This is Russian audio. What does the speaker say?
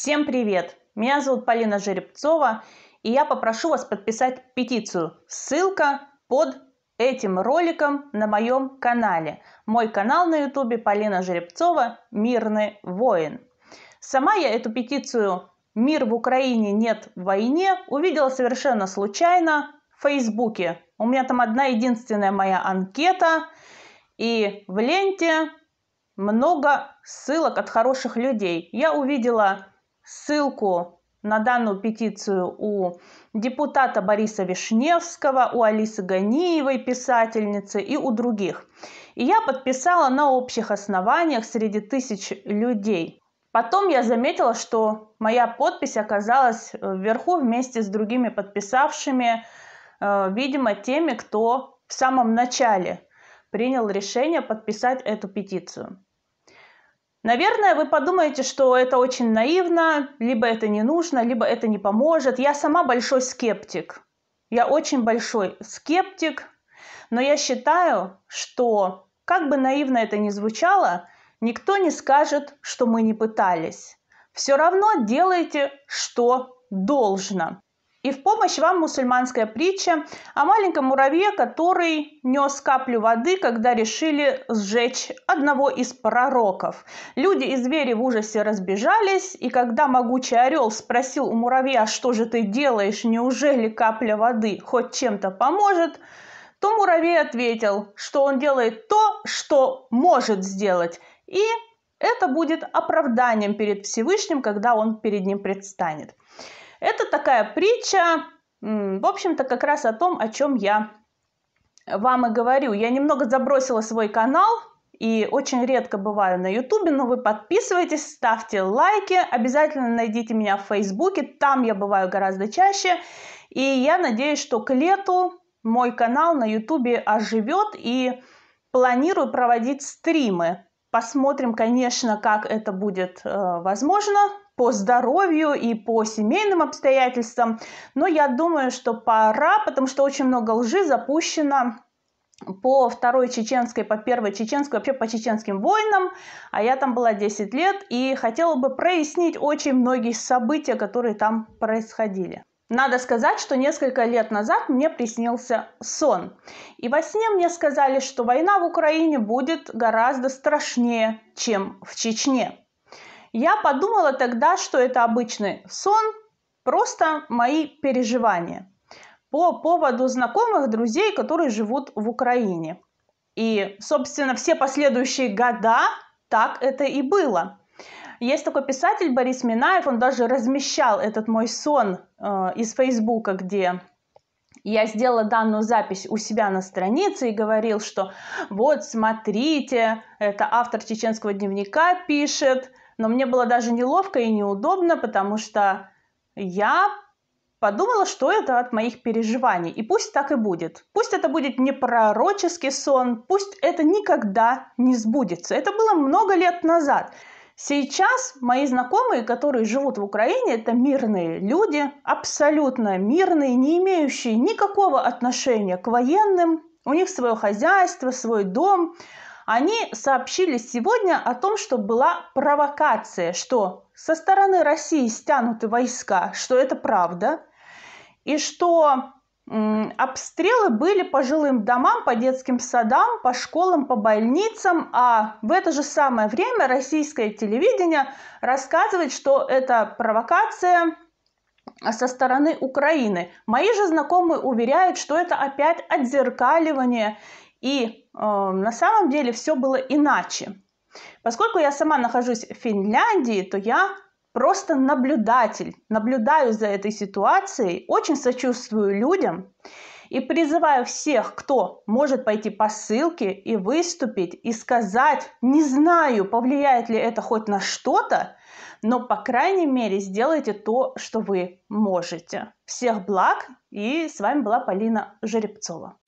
Всем привет! Меня зовут Полина Жеребцова, и я попрошу вас подписать петицию. Ссылка под этим роликом на моем канале. Мой канал на ютубе Полина Жеребцова «Мирный воин». Сама я эту петицию «Мир в Украине нет в войне» увидела совершенно случайно в Фейсбуке. У меня там одна единственная моя анкета, и в ленте много ссылок от хороших людей. Я увидела ссылку на данную петицию у депутата Бориса Вишневского, у Алисы Ганиевой, писательницы и у других. И я подписала на общих основаниях среди тысяч людей. Потом я заметила, что моя подпись оказалась вверху вместе с другими подписавшими, э, видимо, теми, кто в самом начале принял решение подписать эту петицию. Наверное, вы подумаете, что это очень наивно, либо это не нужно, либо это не поможет. Я сама большой скептик. Я очень большой скептик, но я считаю, что, как бы наивно это ни звучало, никто не скажет, что мы не пытались. Все равно делайте, что должно. И в помощь вам мусульманская притча о маленьком муравье, который нес каплю воды, когда решили сжечь одного из пророков. Люди и звери в ужасе разбежались, и когда могучий орел спросил у муравья, что же ты делаешь, неужели капля воды хоть чем-то поможет, то муравей ответил, что он делает то, что может сделать, и это будет оправданием перед Всевышним, когда он перед ним предстанет. Это такая притча, в общем-то, как раз о том, о чем я вам и говорю. Я немного забросила свой канал, и очень редко бываю на ютубе, но вы подписывайтесь, ставьте лайки, обязательно найдите меня в фейсбуке, там я бываю гораздо чаще, и я надеюсь, что к лету мой канал на ютубе оживет и планирую проводить стримы Посмотрим, конечно, как это будет э, возможно по здоровью и по семейным обстоятельствам. Но я думаю, что пора, потому что очень много лжи запущено по второй чеченской, по первой чеченской, вообще по чеченским войнам, а я там была 10 лет и хотела бы прояснить очень многие события, которые там происходили. Надо сказать, что несколько лет назад мне приснился сон. И во сне мне сказали, что война в Украине будет гораздо страшнее, чем в Чечне. Я подумала тогда, что это обычный сон, просто мои переживания по поводу знакомых, друзей, которые живут в Украине. И, собственно, все последующие года так это и было. Есть такой писатель Борис Минаев, он даже размещал этот мой сон э, из Фейсбука, где я сделала данную запись у себя на странице и говорил, что вот смотрите, это автор чеченского дневника пишет, но мне было даже неловко и неудобно, потому что я подумала, что это от моих переживаний. И пусть так и будет. Пусть это будет не пророческий сон, пусть это никогда не сбудется. Это было много лет назад. Сейчас мои знакомые, которые живут в Украине, это мирные люди, абсолютно мирные, не имеющие никакого отношения к военным. У них свое хозяйство, свой дом. Они сообщили сегодня о том, что была провокация, что со стороны России стянуты войска, что это правда, и что Обстрелы были по жилым домам, по детским садам, по школам, по больницам, а в это же самое время российское телевидение рассказывает, что это провокация со стороны Украины. Мои же знакомые уверяют, что это опять отзеркаливание, и э, на самом деле все было иначе. Поскольку я сама нахожусь в Финляндии, то я просто наблюдатель, наблюдаю за этой ситуацией, очень сочувствую людям и призываю всех, кто может пойти по ссылке и выступить и сказать, не знаю, повлияет ли это хоть на что-то, но, по крайней мере, сделайте то, что вы можете. Всех благ, и с вами была Полина Жеребцова.